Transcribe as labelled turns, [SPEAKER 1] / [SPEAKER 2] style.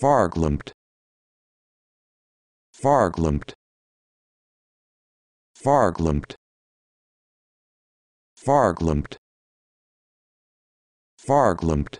[SPEAKER 1] Farglumped. Farglumped. Farglumped. Farglumped. Farglumped.